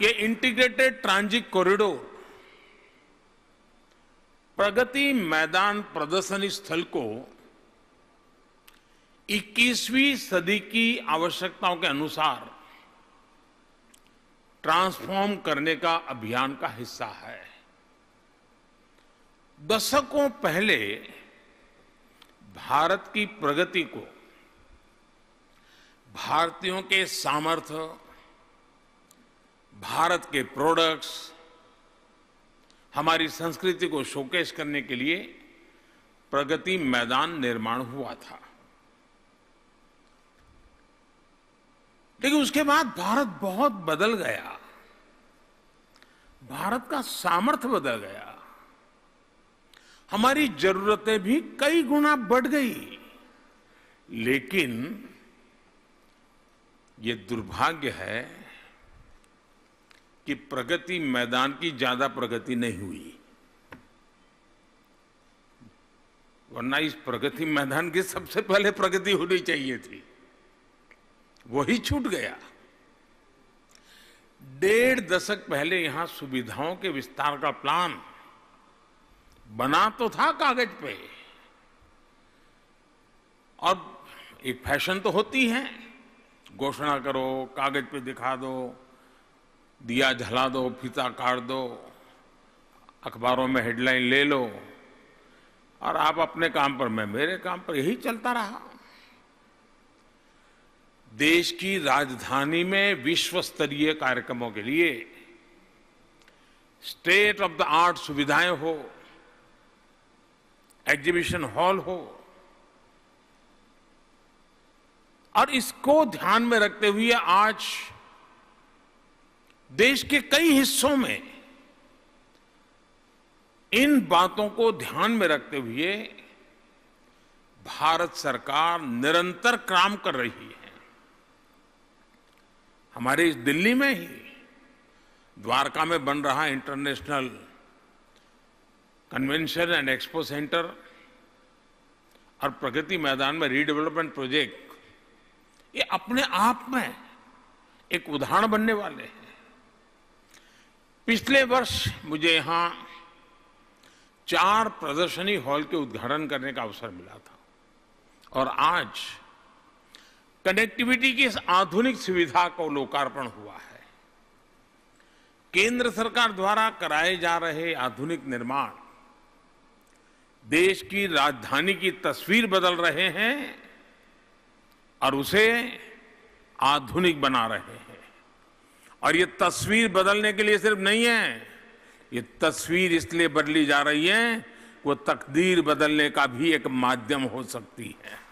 ये integrated transit corridor प्रगति मैदान प्रदर्शनी स्थल को 21वीं सदी की आवश्यकताओं के अनुसार ट्रांसफॉर्म करने का अभियान का हिस्सा है दशकों पहले भारत की प्रगति को भारतीयों के सामर्थ्य भारत के प्रोडक्ट्स हमारी संस्कृति को शोकेश करने के लिए प्रगति मैदान निर्माण हुआ था लेकिन उसके बाद भारत बहुत बदल गया भारत का सामर्थ्य बदल गया हमारी जरूरतें भी कई गुना बढ़ गई लेकिन ये दुर्भाग्य है कि प्रगति मैदान की ज्यादा प्रगति नहीं हुई वरना इस प्रगति मैदान की सबसे पहले प्रगति होनी चाहिए थी वही छूट गया डेढ़ दशक पहले यहां सुविधाओं के विस्तार का प्लान बना तो था कागज पे और एक फैशन तो होती है घोषणा करो कागज पे दिखा दो दिया जला दो फीता काट दो अखबारों में हेडलाइन ले लो और आप अपने काम पर मैं मेरे काम पर यही चलता रहा देश की राजधानी में विश्व स्तरीय कार्यक्रमों के लिए स्टेट ऑफ द आर्ट सुविधाएं हो एग्जीबिशन हॉल हो और इसको ध्यान में रखते हुए आज देश के कई हिस्सों में इन बातों को ध्यान में रखते हुए भारत सरकार निरंतर काम कर रही है हमारे इस दिल्ली में ही द्वारका में बन रहा international convention and expo centre और प्रगति मैदान में रीडेवलपमेंट प्रोजेक्ट ये अपने आप में एक उदाहरण बनने वाले हैं पिछले वर्ष मुझे यहाँ चार प्रदर्शनी हॉल के उद्घाटन करने का अवसर मिला था और आज कनेक्टिविटी की इस आधुनिक सुविधा को लोकार्पण हुआ है केंद्र सरकार द्वारा कराए जा रहे आधुनिक निर्माण देश की राजधानी की तस्वीर बदल रहे हैं और उसे आधुनिक बना रहे हैं और ये तस्वीर बदलने के लिए सिर्फ नहीं है ये तस्वीर इसलिए बदली जा रही है वो तकदीर बदलने का भी एक माध्यम हो सकती है